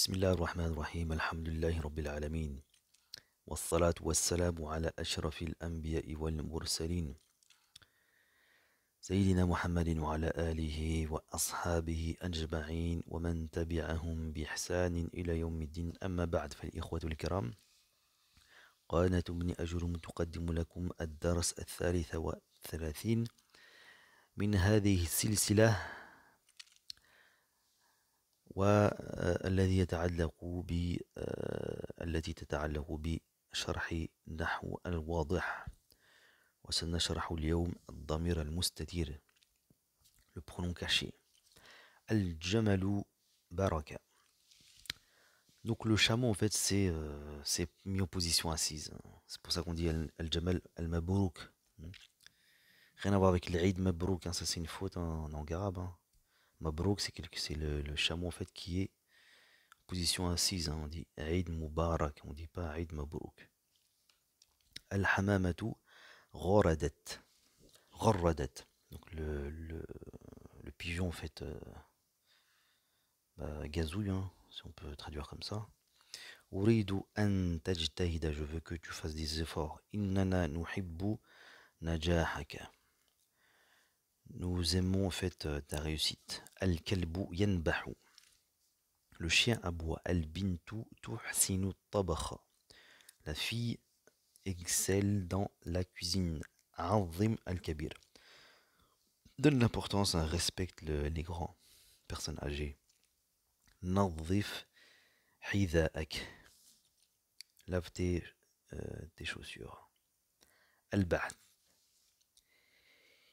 بسم الله الرحمن الرحيم الحمد لله رب العالمين والصلاة والسلام على أشرف الأنبياء والمرسلين سيدنا محمد وعلى آله وأصحابه أجمعين ومن تبعهم بإحسان إلى يوم الدين أما بعد فالإخوة الكرام قناة ابن أجرم تقدم لكم الدرس الثالث والثلاثين من هذه السلسلة والذي يتعلق ب التي تتعلق بشرح نحو الواضح وسنشرح اليوم الضمير المستتير le pronom caché الجمل بركة Donc le chameau en fait c'est euh, c'est mis en position assise. C'est pour ça qu'on dit al-jamal al-mabrouk. Rien à voir avec l'Aïd mabrouk, hein, ça c'est une faute hein, en langue arabe. Hein. Mabrouk, c'est le, le chameau en fait qui est en position assise. Hein. on dit Aïd Mubarak, on ne dit pas Aïd Mabrouk. Al-Hamamatu Ghoradat. Donc le, pigeon en fait euh, bah, gazouille, hein, si on peut traduire comme ça. Uridu an tajtahida, je veux que tu fasses des efforts. Innana nuhibbu najahaka nous aimons en fait euh, ta réussite. Al-kalbu Le chien aboie. Al-bintu La fille excelle dans la cuisine. al-kabir. Donne l'importance, hein, respecte les grands, personnes âgées. Lave tes, euh, chaussures. al Bahat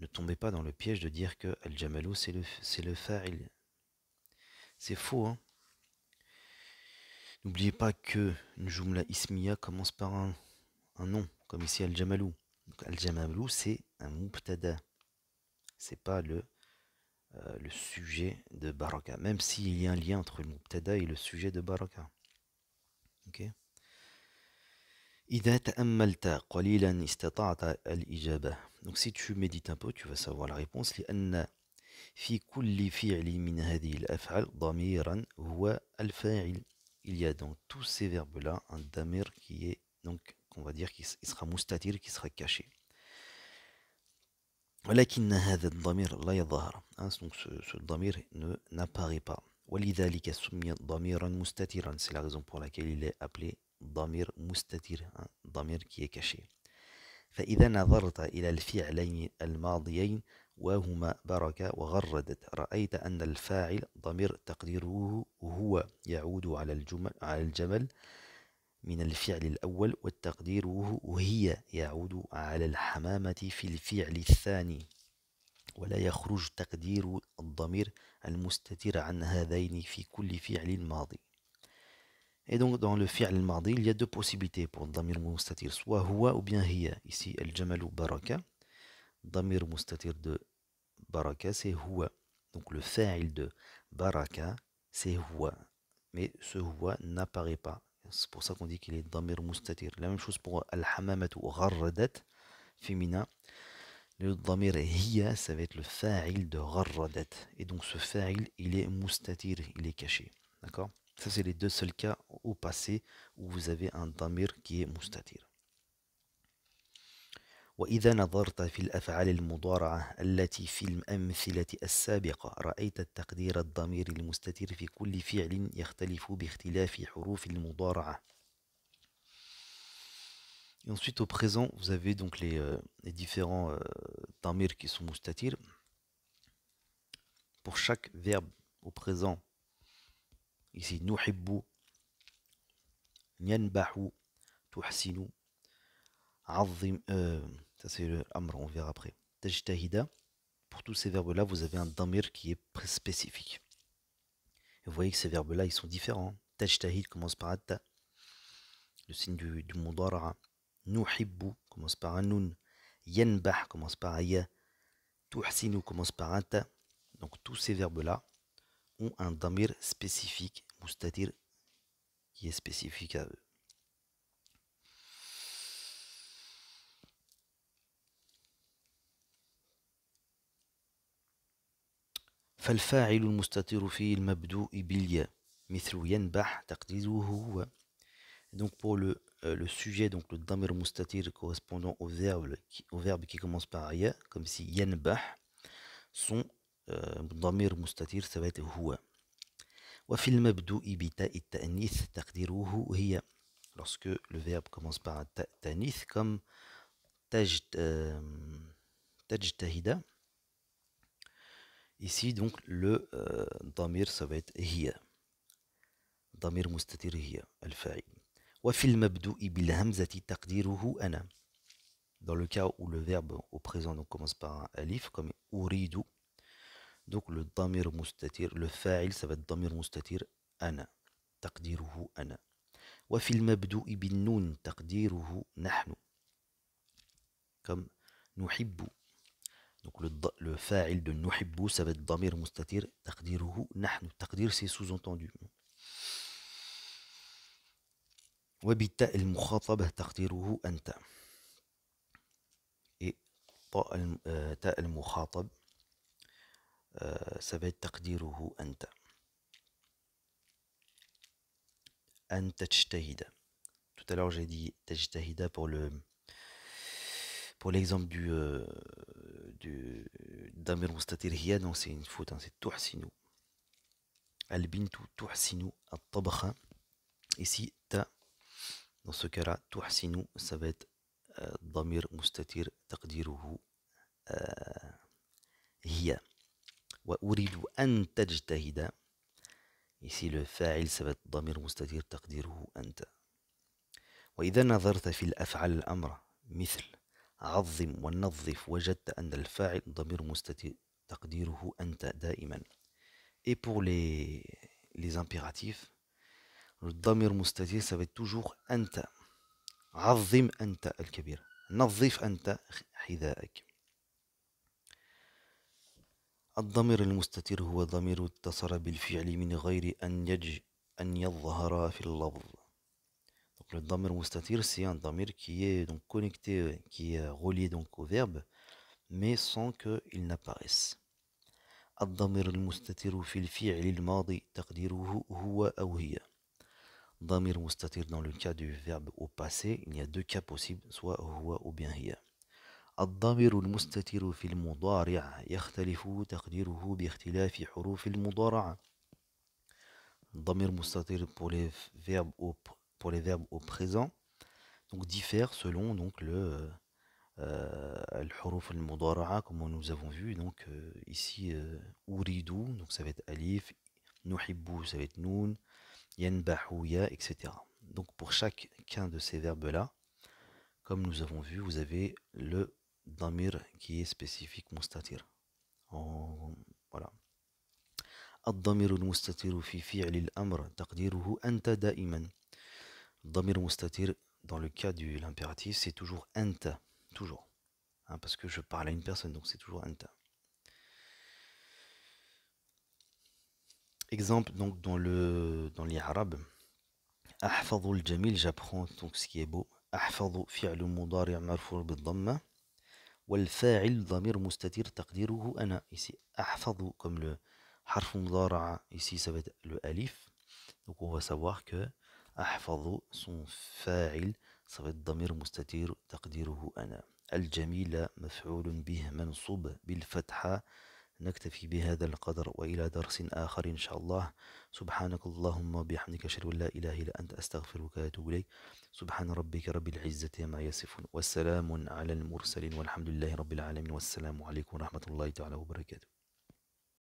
Ne tombez pas dans le piège de dire que Al-Jamalou, c'est le, c'est le fa'il. C'est faux, hein. N'oubliez pas que une ismiya commence par un, nom, comme ici Al-Jamalou. Al-Jamalou, c'est un mubtada. C'est pas le, euh, le sujet de Baraka, même s'il y a un lien entre le mubtada et le sujet de Baraka. ok إذا تأملت قليلا استطعت الإجابة Donc si tu médites un peu, tu vas savoir la réponse. لأن في كل فعل من هذه الأفعال ضميرا هو الفاعل. Il y a donc tous ces verbes-là un damir qui est donc qu'on va dire qui sera moustatir, qui sera caché. ولكن هذا الضمير لا يظهر donc ce, ce damir ne n'apparaît pas ولذلك سمي ضميرا مستترا c'est la raison pour laquelle il est appelé ضمير مستتر آه، ضمير كيكشي فإذا نظرت إلى الفعلين الماضيين وهما بركة وغردت رأيت أن الفاعل ضمير تقديره هو يعود على الجمل على الجمل من الفعل الأول والتقدير هي يعود على الحمامة في الفعل الثاني ولا يخرج تقدير الضمير المستتر عن هذين في كل فعل ماضي Et donc, dans le fi'al al-mardi, il y a deux possibilités pour damir mustatir, soit hua ou bien hiya. Ici, al-jamal ou baraka. Damir mustatir de baraka, c'est hua. Donc, le fa'il de baraka, c'est hua. Mais ce hua n'apparaît pas. C'est pour ça qu'on dit qu'il est damir mustatir. La même chose pour al-hamamat ou féminin. Le damir hiya, ça va être le fa'il de gharradat. Et donc, ce fa'il, il est mustatir, il est caché. D'accord Ça, c'est les deux seuls cas au passé où vous avez un damir qui est moustatir. وإذا نظرت في الأفعال المضارعة التي في الأمثلة السابقة رأيت التقدير الضمير المستتر في كل فعل يختلف باختلاف حروف المضارعة. Et ensuite au présent, vous avez donc les, euh, les différents euh, qui sont mustatir. Pour chaque verbe au présent Ici, nuhibbu, nyanbahu, tuhsinu, azim. Euh, ça, c'est le amr on verra après. Tajtahida. Pour tous ces verbes-là, vous avez un damir qui est très spécifique. vous voyez que ces verbes-là, ils sont différents. Tajtahid commence par atta, le signe du, du mudara'a. Nuhibbu commence par un nun. Yanbah commence par aya. Tuhsinu commence par ta Donc tous ces verbes-là, ont un damir spécifique, mustatir qui est spécifique à eux. فالفاعل المستتر فيه المبدوء بالياء مثل ينبح تقديره هو donc pour le, euh, le sujet donc le damir mustatir correspondant au verbe qui, au verbe qui commence par ya comme si yanbah sont آه، ضمير مستتير ثباته هو وفي المبدوء بتاء التأنيث تقديره هي lorsque le verbe commence par تأنيث تجد تجتهد ici donc le آه، ضمير ثبات هي ضمير مستتر هي الفاعل وفي المبدوء بالهمزة تقديره أنا dans le cas où le verbe au présent donc commence par alif comme أريدُ دوك لو ضمير مستتر لو فاعل سبب الضمير مستتير انا تقديره انا وفي المبدوء بالنون تقديره نحن كم نحب دوك لو فاعل de نحب سبب الضمير être تقديره نحن التقدير سي Taqdir, c'est وبالتاء المخاطبة تقديره أنت. إيه آه، تاء المخاطب سبت تقديره أنت أن تجتهد tout à l'heure j'ai dit تجتهد pour le pour l'exemple du euh, du d'amir mustatir hiya non c'est une faute hein, c'est تحسن البنت تحسن الطبخ ici تا dans ce cas là تحسن ça va être ضمير مستتير تقديره هي وأريد أن تجتهد يسي الفاعل سبب ضمير مستدير تقديره أنت وإذا نظرت في الأفعال الأمر مثل عظم ونظف وجدت أن الفاعل ضمير مستدير تقديره أنت دائما. Et pour les, les impératifs, le ضمير مستتر ça va être toujours أنت. عظم أنت الكبير. نظف أنت حذاءك. الضمير المستتر هو ضمير اتصل بالفعل من غير أن يج أن يظهر في اللفظ Donc le dhamir mustatir, c'est un dhamir qui est donc connecté, qui est relié donc au verbe, mais sans qu'il n'apparaisse. الضمير المستتر في الفعل الماضي تقديره هو أو هي. ضمير مستتر dans le cas du verbe au passé, il y a deux cas possibles, soit هو ou bien هي. الضمير المستتر في المضارع يختلف تقديره باختلاف حروف المضارعة ضمير مستتر pour les verbes au, pour les verbes au présent donc diffère selon donc le الحروف euh, المضارعة comme nous avons vu donc euh, ici أريد euh, donc ça va être alif نحب ça va être noun ينبح etc donc pour chacun de ces verbes là comme nous avons vu vous avez le damir qui est spécifique mustatir. statir. voilà. الضمير المستتر في فعل الأمر تقديره أنت دائما ضمير مستتر dans le cas de l'impératif c'est toujours أنت toujours hein, parce que je parle à une personne donc c'est toujours أنت exemple donc dans le dans les arabes أحفظ الجميل j'apprends donc ce qui est beau أحفظ فعل مضارع مرفوع بالضمه والفاعل ضمير مستتر تقديره أنا ici أحفظ كم لو حرف مضارعة ici ça va être le alif donc on va savoir que أحفظ son فاعل ça va être ضمير مستتر تقديره أنا الجميل مفعول به منصوب بالفتحة نكتفي بهذا القدر وإلى درس آخر إن شاء الله سبحانك اللهم وبحمدك أشهد أن لا إله إلا أنت أستغفرك وأتوب إليك سبحان ربك رب العزة عما يصفون والسلام على المرسلين والحمد لله رب العالمين والسلام عليكم ورحمة الله تعالى وبركاته